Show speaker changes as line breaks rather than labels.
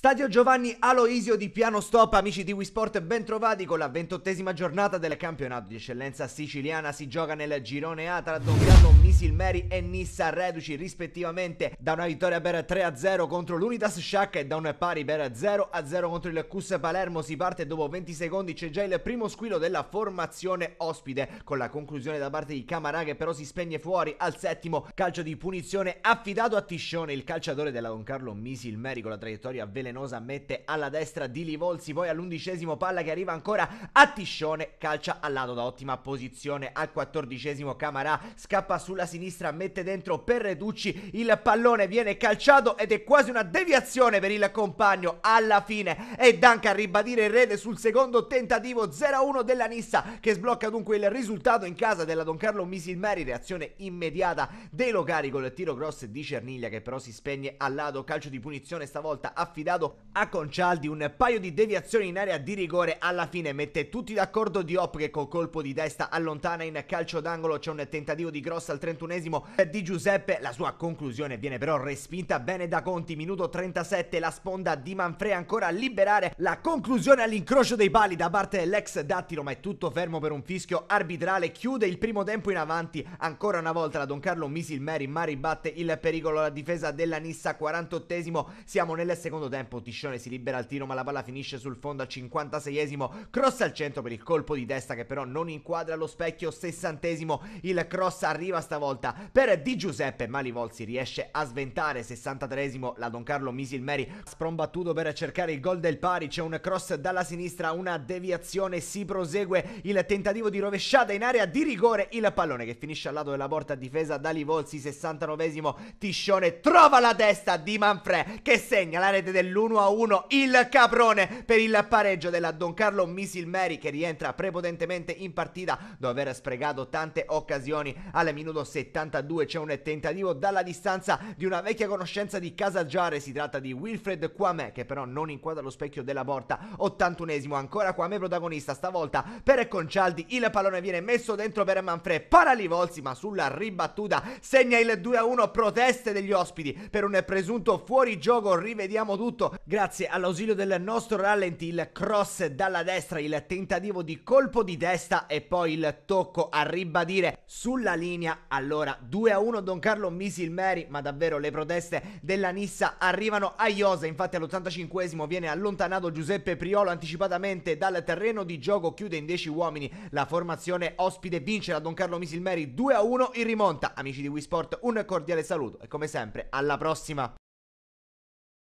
Stadio Giovanni Aloisio di Piano Stop, amici di Wisport, ben trovati con la ventottesima giornata del campionato di eccellenza siciliana. Si gioca nel girone A tra Doncato, Misilmeri e Nissa Reduci, rispettivamente, da una vittoria per 3-0 contro l'Unitas Sciacca e da un pari per 0-0 contro il Cus Palermo. Si parte dopo 20 secondi, c'è già il primo squillo della formazione ospite, con la conclusione da parte di Camarà che però si spegne fuori al settimo calcio di punizione affidato a Tiscione, il calciatore della Don Carlo Misilmeri con la traiettoria velenosa Nenosa mette alla destra di Livolsi, poi all'undicesimo palla che arriva ancora a Tiscione, calcia al lato da ottima posizione, al quattordicesimo Camarà scappa sulla sinistra, mette dentro per Reducci, il pallone viene calciato ed è quasi una deviazione per il compagno, alla fine è Danca a ribadire il rete sul secondo tentativo 0-1 della Nissa che sblocca dunque il risultato in casa della Don Carlo Misilmeri, reazione immediata dei locali con il tiro cross di Cerniglia che però si spegne al lato, calcio di punizione stavolta affidato regalato a Concialdi un paio di deviazioni in area di rigore alla fine mette tutti d'accordo Diop che col colpo di testa allontana in calcio d'angolo c'è un tentativo di grossa al 31esimo di Giuseppe la sua conclusione viene però respinta bene da Conti minuto 37 la sponda di Manfred ancora a liberare la conclusione all'incrocio dei pali da parte dell'ex dattilo ma è tutto fermo per un fischio arbitrale chiude il primo tempo in avanti ancora una volta la Don Carlo Misil Mary ma ribatte il pericolo alla difesa della Nissa 48esimo siamo nel secondo tempo tempo Tiscione si libera al tiro ma la palla finisce sul fondo al 56esimo, cross al centro per il colpo di testa che però non inquadra lo specchio, sessantesimo, il cross arriva stavolta per Di Giuseppe, ma Livolzi riesce a sventare, 63esimo la Don Carlo Misilmeri, sprombattuto per cercare il gol del pari, c'è un cross dalla sinistra, una deviazione, si prosegue il tentativo di rovesciata in area di rigore, il pallone che finisce al lato della porta difesa da Livolzi, 69esimo, Tiscione trova la testa di Manfred che segna la rete dell'ultimo l'1-1 il Caprone per il pareggio della Don Carlo Missile Mary che rientra prepotentemente in partita dopo aver sprecato tante occasioni al minuto 72 c'è un tentativo dalla distanza di una vecchia conoscenza di Casaggiare si tratta di Wilfred Quame che però non inquadra lo specchio della porta 81esimo ancora Quame protagonista stavolta per Concialdi il pallone viene messo dentro per Manfred Paralivolsi ma sulla ribattuta segna il 2-1 proteste degli ospiti per un presunto fuorigioco rivediamo tutto soprattutto grazie all'ausilio del nostro rallenti, il cross dalla destra, il tentativo di colpo di testa e poi il tocco a ribadire sulla linea. Allora 2 a 1 Don Carlo Misilmeri, ma davvero le proteste della Nissa arrivano a Iosa, infatti all'85esimo viene allontanato Giuseppe Priolo anticipatamente dal terreno di gioco, chiude in 10 uomini la formazione ospite, vince la Don Carlo Misilmeri 2 a 1 in rimonta. Amici di Wii Sport, un cordiale saluto e come sempre alla prossima!